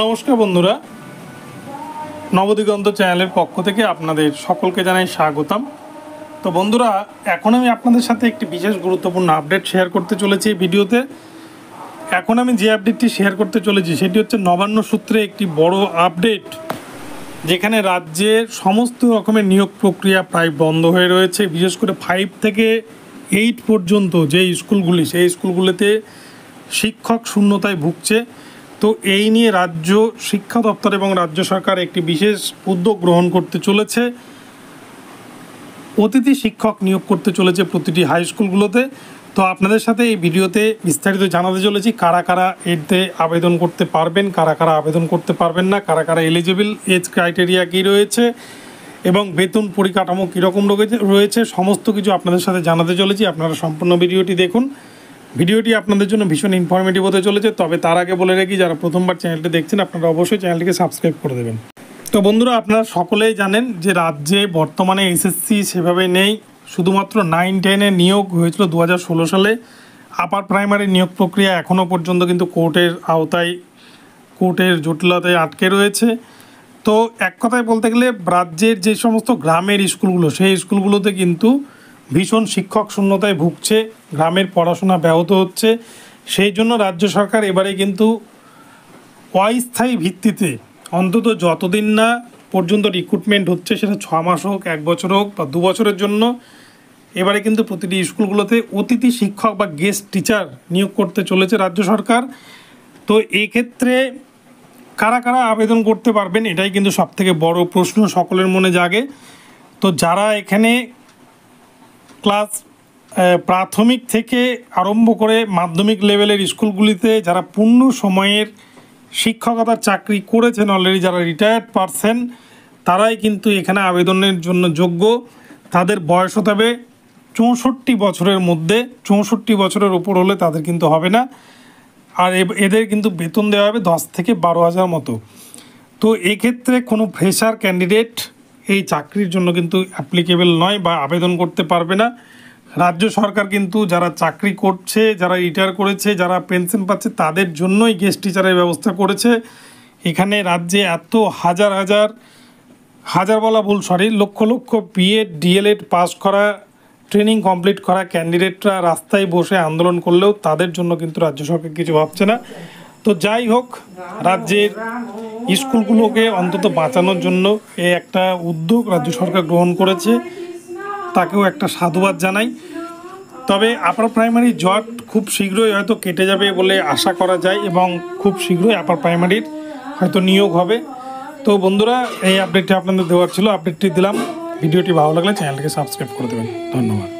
নমস্কার বন্ধুরা নবদিগন্ত চ্যানেলের পক্ষ থেকে আপনাদের সকলকে জানাই স্বাগতম তো বন্ধুরা এখন আমি আপনাদের সাথে একটি বিশেষ গুরুত্বপূর্ণ আপডেট শেয়ার করতে চলেছি এই ভিডিওতে এখন আমি যে আপডেটটি শেয়ার করতে চলেছি সেটি হচ্ছে নবান্ন সূত্রে একটি বড় আপডেট যেখানে রাজ্যের সমস্ত রকমের নিয়োগ প্রক্রিয়া প্রায় বন্ধ হয়ে রয়েছে বিশেষ করে ফাইভ থেকে এইট পর্যন্ত যে স্কুলগুলি সেই স্কুলগুলিতে শিক্ষক শূন্যতায় ভুগছে তো এই নিয়ে রাজ্য শিক্ষা দপ্তর এবং রাজ্য সরকার একটি বিশেষ উদ্যোগ গ্রহণ করতে চলেছে অতিথি শিক্ষক নিয়োগ করতে চলেছে প্রতিটি হাই স্কুলগুলোতে তো আপনাদের সাথে এই ভিডিওতে বিস্তারিত জানাতে চলেছি কারা কারা এতে আবেদন করতে পারবেন কারা কারা আবেদন করতে পারবেন না কারা কারা এলিজিবল এজ ক্রাইটেরিয়া কী রয়েছে এবং বেতন পরিকাঠামো কীরকম রয়েছে সমস্ত কিছু আপনাদের সাথে জানাতে চলেছি আপনারা সম্পূর্ণ ভিডিওটি দেখুন ভিডিওটি আপনাদের জন্য ভীষণ ইনফরমেটিভ হতে চলেছে তবে তার আগে বলে রাখি যারা প্রথমবার চ্যানেলটি দেখছেন আপনারা অবশ্যই চ্যানেলটিকে সাবস্ক্রাইব করে দেবেন তো বন্ধুরা আপনারা সকলেই জানেন যে রাজ্যে বর্তমানে এসএসসি সেভাবে নেই শুধুমাত্র নাইন টেনে নিয়োগ হয়েছিল দু সালে আপার প্রাইমারি নিয়োগ প্রক্রিয়া এখনও পর্যন্ত কিন্তু কোর্টের আওতায় কোর্টের জটিলতায় আটকে রয়েছে তো এক কথায় বলতে গেলে রাজ্যের যে সমস্ত গ্রামের স্কুলগুলো সেই স্কুলগুলোতে কিন্তু ভীষণ শিক্ষক শূন্যতায় ভুগছে গ্রামের পড়াশোনা ব্যাহত হচ্ছে সেই জন্য রাজ্য সরকার এবারে কিন্তু অস্থায়ী ভিত্তিতে অন্তত যতদিন না পর্যন্ত রিক্রুটমেন্ট হচ্ছে সেটা ছ মাস হোক এক বছর হোক বা দু বছরের জন্য এবারে কিন্তু প্রতিটি স্কুলগুলোতে অতিথি শিক্ষক বা গেস্ট টিচার নিয়োগ করতে চলেছে রাজ্য সরকার তো এক্ষেত্রে কারা কারা আবেদন করতে পারবেন এটাই কিন্তু সবথেকে বড় প্রশ্ন সকলের মনে জাগে তো যারা এখানে ক্লাস প্রাথমিক থেকে আরম্ভ করে মাধ্যমিক লেভেলের স্কুলগুলিতে যারা পূর্ণ সময়ের শিক্ষকতার চাকরি করেছেন অলরেডি যারা রিটায়ার্ড পারসেন তারাই কিন্তু এখানে আবেদনের জন্য যোগ্য তাদের বয়স হতে হবে চৌষট্টি বছরের মধ্যে চৌষট্টি বছরের উপর হলে তাদের কিন্তু হবে না আর এদের কিন্তু বেতন দেওয়া হবে দশ থেকে বারো হাজার মতো তো এক্ষেত্রে কোনো ফ্রেশার ক্যান্ডিডেট এই চাকরির জন্য কিন্তু অ্যাপ্লিকেবল নয় বা আবেদন করতে পারবে না রাজ্য সরকার কিন্তু যারা চাকরি করছে যারা রিটায়ার করেছে যারা পেনশন পাচ্ছে তাদের জন্যই গেস্ট টিচারের ব্যবস্থা করেছে এখানে রাজ্যে এত হাজার হাজার হাজার বলা ভুল সরি লক্ষ লক্ষ বিএড ডিএলএড পাস করা ট্রেনিং কমপ্লিট করা ক্যান্ডিডেটরা রাস্তায় বসে আন্দোলন করলেও তাদের জন্য কিন্তু রাজ্য সরকার কিছু ভাবছে না তো যাই হোক রাজ্যের স্কুলগুলোকে অন্তত বাঁচানোর জন্য এ একটা উদ্যোগ রাজ্য সরকার গ্রহণ করেছে তাকেও একটা সাধুবাদ জানাই তবে আপার প্রাইমারি জট খুব শীঘ্রই হয়তো কেটে যাবে বলে আশা করা যায় এবং খুব শীঘ্রই আপার প্রাইমারির হয়তো নিয়োগ হবে তো বন্ধুরা এই আপডেটটি আপনাদের দেওয়ার ছিল আপডেটটি দিলাম ভিডিওটি ভালো লাগলে চ্যানেলকে সাবস্ক্রাইব করে দেবেন ধন্যবাদ